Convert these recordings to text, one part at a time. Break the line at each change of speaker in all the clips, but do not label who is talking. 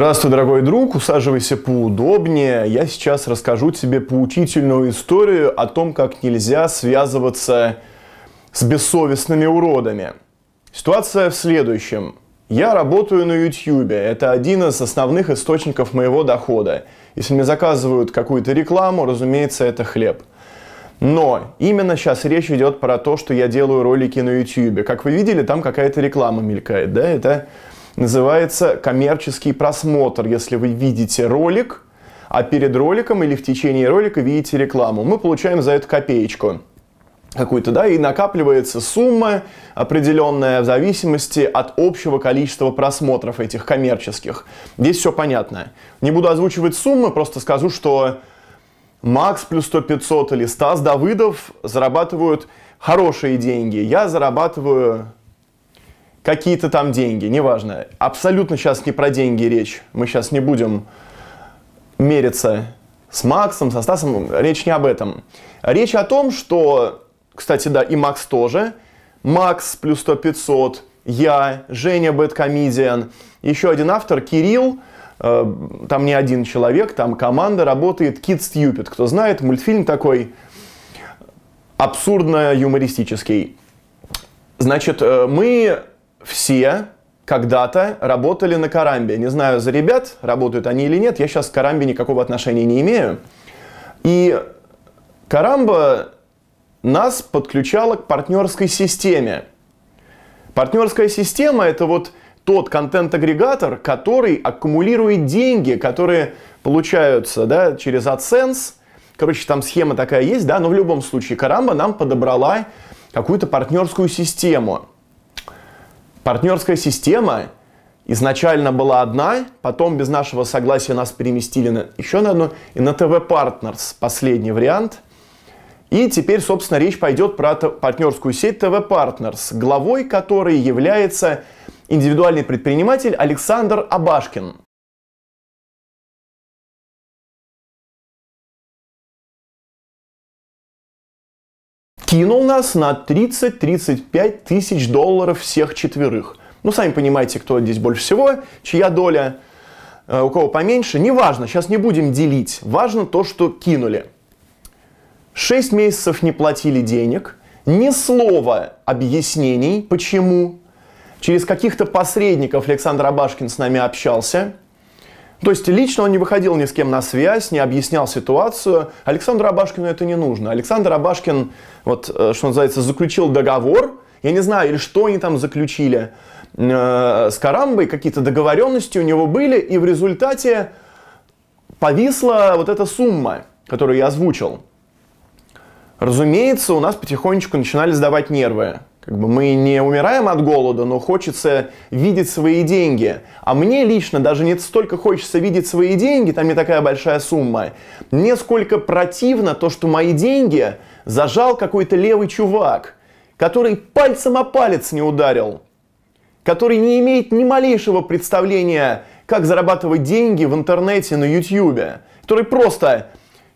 Здравствуй, дорогой друг, усаживайся поудобнее. Я сейчас расскажу тебе поучительную историю о том, как нельзя связываться с бессовестными уродами. Ситуация в следующем. Я работаю на YouTube. Это один из основных источников моего дохода. Если мне заказывают какую-то рекламу, разумеется, это хлеб. Но именно сейчас речь идет про то, что я делаю ролики на YouTube. Как вы видели, там какая-то реклама мелькает, да? Это называется коммерческий просмотр. Если вы видите ролик, а перед роликом или в течение ролика видите рекламу, мы получаем за эту копеечку какую-то, да, и накапливается сумма определенная в зависимости от общего количества просмотров этих коммерческих. Здесь все понятно. Не буду озвучивать суммы, просто скажу, что Макс плюс 100 500 или Стас Давыдов зарабатывают хорошие деньги. Я зарабатываю какие-то там деньги, неважно. Абсолютно сейчас не про деньги речь. Мы сейчас не будем мериться с Максом, со Стасом, речь не об этом. Речь о том, что, кстати, да, и Макс тоже, Макс плюс 100 500, я, Женя Бэткомедиан, еще один автор, Кирилл, э, там не один человек, там команда работает Kid Stupid. Кто знает, мультфильм такой абсурдно-юмористический. Значит, э, мы все когда-то работали на Карамбе. Не знаю за ребят, работают они или нет, я сейчас к Карамбе никакого отношения не имею. И Карамба нас подключала к партнерской системе. Партнерская система – это вот тот контент-агрегатор, который аккумулирует деньги, которые получаются да, через AdSense. Короче, там схема такая есть, да, но в любом случае Карамба нам подобрала какую-то партнерскую систему – партнерская система изначально была одна, потом без нашего согласия нас переместили на, еще на одну, и на ТВ Partners, последний вариант. И теперь, собственно, речь пойдет про партнерскую сеть ТВ Partners, главой которой является индивидуальный предприниматель Александр Абашкин. кинул нас на 30-35 тысяч долларов всех четверых. Ну, сами понимаете, кто здесь больше всего, чья доля, э, у кого поменьше. Неважно, сейчас не будем делить. Важно то, что кинули. Шесть месяцев не платили денег, ни слова объяснений, почему. Через каких-то посредников Александр Абашкин с нами общался – то есть лично он не выходил ни с кем на связь, не объяснял ситуацию. Александру Абашкину это не нужно. Александр Абашкин, вот, э, что называется, заключил договор. Я не знаю, или что они там заключили э, с Карамбой, какие-то договоренности у него были, и в результате повисла вот эта сумма, которую я озвучил. Разумеется, у нас потихонечку начинали сдавать нервы. Как бы мы не умираем от голода, но хочется видеть свои деньги. А мне лично даже не столько хочется видеть свои деньги, там не такая большая сумма. Мне сколько противно то, что мои деньги зажал какой-то левый чувак, который пальцем о палец не ударил, который не имеет ни малейшего представления, как зарабатывать деньги в интернете, на ютьюбе, который просто,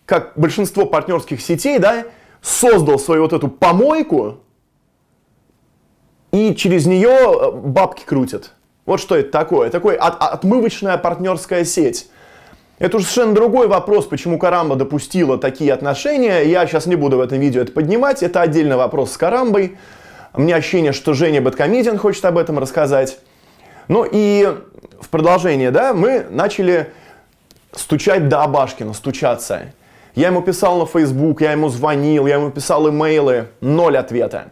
как большинство партнерских сетей, да, создал свою вот эту помойку, и через нее э, бабки крутят. Вот что это такое. Такой от, отмывочная партнерская сеть. Это уже совершенно другой вопрос, почему Карамба допустила такие отношения. Я сейчас не буду в этом видео это поднимать. Это отдельный вопрос с Карамбой. У меня ощущение, что Женя Бэткомедиан хочет об этом рассказать. Ну и в продолжение, да, мы начали стучать до Абашкина, стучаться. Я ему писал на Facebook, я ему звонил, я ему писал имейлы, ноль ответа.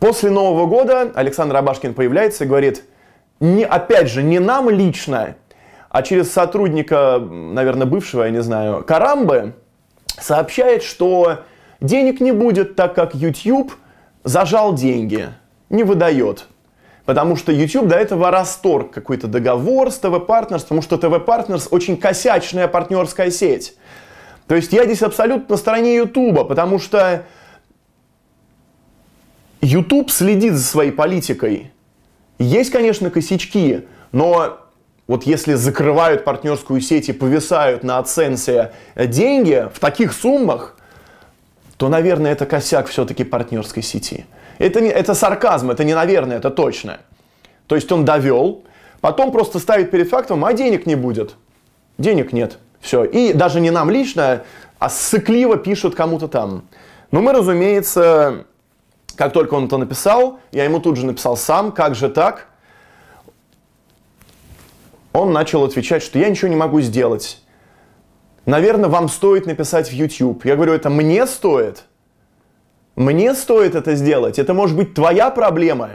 После Нового года Александр Абашкин появляется и говорит, не, опять же, не нам лично, а через сотрудника, наверное, бывшего, я не знаю, Карамбы, сообщает, что денег не будет, так как YouTube зажал деньги, не выдает. Потому что YouTube до этого расторг какой-то договор с ТВ Partners, потому что ТВ Partners очень косячная партнерская сеть. То есть я здесь абсолютно на стороне YouTube, потому что YouTube следит за своей политикой. Есть, конечно, косячки, но вот если закрывают партнерскую сеть и повисают на оценсе деньги в таких суммах, то, наверное, это косяк все-таки партнерской сети. Это, не, это сарказм, это не наверное, это точно. То есть он довел, потом просто ставит перед фактом, а денег не будет. Денег нет. Все. И даже не нам лично, а сыкливо пишут кому-то там. Но ну, мы, разумеется, как только он это написал, я ему тут же написал сам, как же так? Он начал отвечать, что я ничего не могу сделать. Наверное, вам стоит написать в YouTube. Я говорю, это мне стоит? Мне стоит это сделать? Это может быть твоя проблема?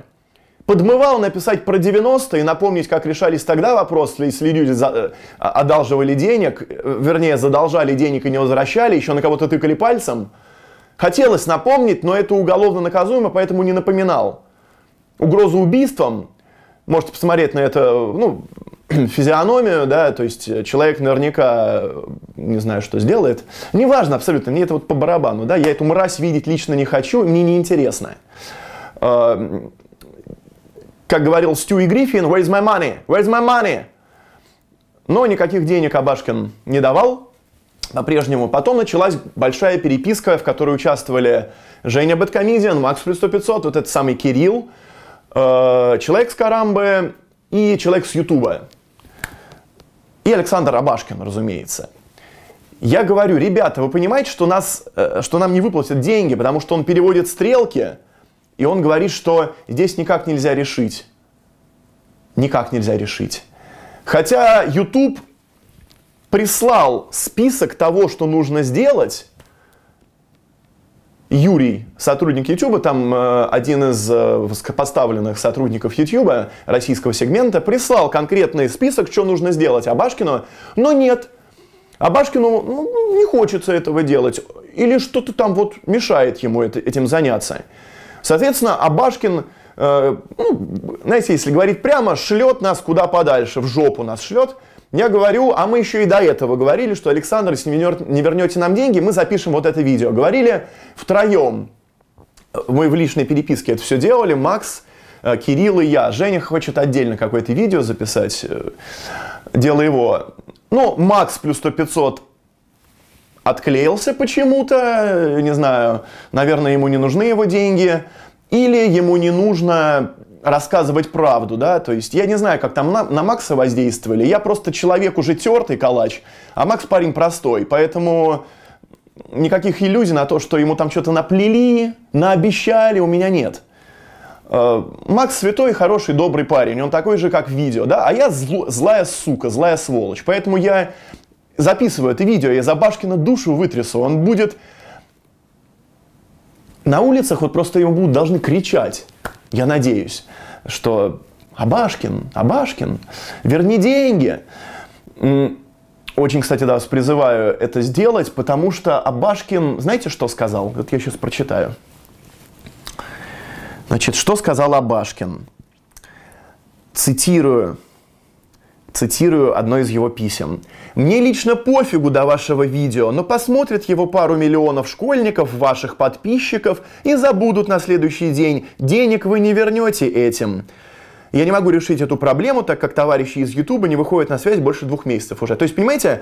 Подмывал написать про 90-е и напомнить, как решались тогда вопросы, если люди за, э, одалживали денег, э, вернее, задолжали денег и не возвращали, еще на кого-то тыкали пальцем – Хотелось напомнить, но это уголовно наказуемо, поэтому не напоминал. Угроза убийством, можете посмотреть на это, ну, физиономию, да, то есть человек наверняка, не знаю, что сделает. Неважно абсолютно, мне это вот по барабану, да, я эту мразь видеть лично не хочу, мне неинтересно. А, как говорил Стю и Гриффин, where's my money, where's my money? Но никаких денег Абашкин не давал, по-прежнему. Потом началась большая переписка, в которой участвовали Женя Бэткомедиан, Макс Плюс 100 500, вот этот самый Кирилл, э, человек с Карамбы и человек с Ютуба. И Александр Абашкин, разумеется. Я говорю, ребята, вы понимаете, что, нас, э, что нам не выплатят деньги, потому что он переводит стрелки, и он говорит, что здесь никак нельзя решить. Никак нельзя решить. Хотя YouTube прислал список того, что нужно сделать, Юрий, сотрудник YouTube, там э, один из э, поставленных сотрудников YouTube российского сегмента, прислал конкретный список, что нужно сделать Абашкину, но нет. Абашкину ну, не хочется этого делать, или что-то там вот мешает ему это, этим заняться. Соответственно, Абашкин, э, ну, знаете, если говорить прямо, шлет нас куда подальше, в жопу нас шлет, я говорю, а мы еще и до этого говорили, что Александр, если не вернете нам деньги, мы запишем вот это видео. Говорили втроем. Мы в личной переписке это все делали. Макс, э, Кирилл и я. Женя хочет отдельно какое-то видео записать. Э, дело его. Ну, Макс плюс 100 500 отклеился почему-то, не знаю, наверное, ему не нужны его деньги, или ему не нужно рассказывать правду, да, то есть я не знаю, как там на, на Макса воздействовали, я просто человек уже тертый калач, а Макс парень простой, поэтому никаких иллюзий на то, что ему там что-то наплели, наобещали, у меня нет. Э, Макс святой, хороший, добрый парень, он такой же, как в видео, да, а я зл, злая сука, злая сволочь, поэтому я записываю это видео, я за Башкина душу вытрясу, он будет... На улицах вот просто ему будут должны кричать. Я надеюсь, что Абашкин, Абашкин, верни деньги. Очень, кстати, да, призываю это сделать, потому что Абашкин, знаете, что сказал? Вот я сейчас прочитаю. Значит, что сказал Абашкин? Цитирую цитирую одно из его писем. «Мне лично пофигу до вашего видео, но посмотрят его пару миллионов школьников, ваших подписчиков, и забудут на следующий день. Денег вы не вернете этим». Я не могу решить эту проблему, так как товарищи из Ютуба не выходят на связь больше двух месяцев уже. То есть, понимаете,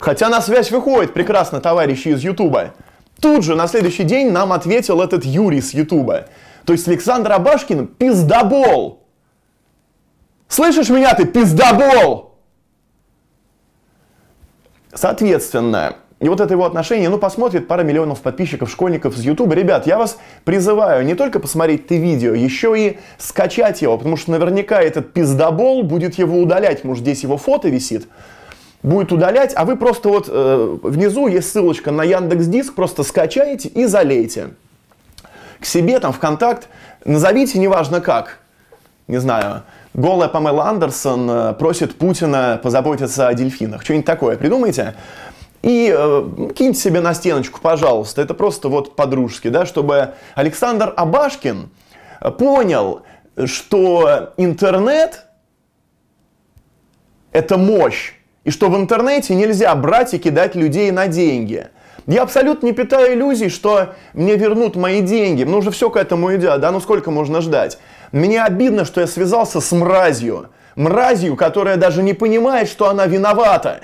хотя на связь выходит прекрасно товарищи из Ютуба, тут же на следующий день нам ответил этот Юрий с Ютуба. То есть Александр Абашкин пиздобол. Слышишь меня, ты пиздобол! Соответственно, и вот это его отношение, ну, посмотрит пара миллионов подписчиков, школьников с YouTube. Ребят, я вас призываю не только посмотреть ты видео, еще и скачать его, потому что наверняка этот пиздобол будет его удалять, может, здесь его фото висит, будет удалять, а вы просто вот э, внизу есть ссылочка на Яндекс Диск, просто скачаете и залейте к себе там в контакт, назовите неважно как, не знаю, голая Памела Андерсон э, просит Путина позаботиться о дельфинах. Что-нибудь такое придумайте. И э, киньте себе на стеночку, пожалуйста. Это просто вот подружки, да, чтобы Александр Абашкин понял, что интернет – это мощь. И что в интернете нельзя брать и кидать людей на деньги. Я абсолютно не питаю иллюзий, что мне вернут мои деньги. Ну, уже все к этому идет, да? Ну, сколько можно ждать? Мне обидно, что я связался с мразью. Мразью, которая даже не понимает, что она виновата.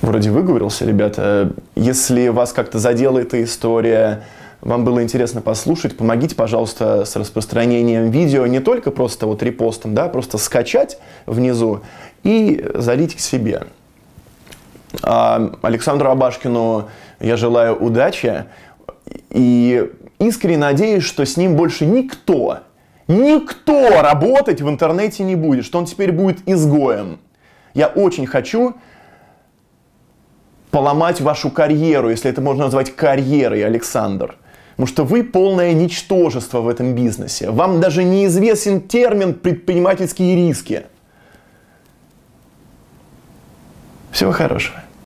Вроде выговорился, ребята. Если вас как-то задела эта история, вам было интересно послушать, помогите, пожалуйста, с распространением видео, не только просто вот репостом, да, просто скачать внизу и залить к себе. А Александру Абашкину я желаю удачи. И искренне надеюсь, что с ним больше никто, никто работать в интернете не будет, что он теперь будет изгоем. Я очень хочу поломать вашу карьеру, если это можно назвать карьерой, Александр. Потому что вы полное ничтожество в этом бизнесе. Вам даже неизвестен термин предпринимательские риски. Всего хорошего.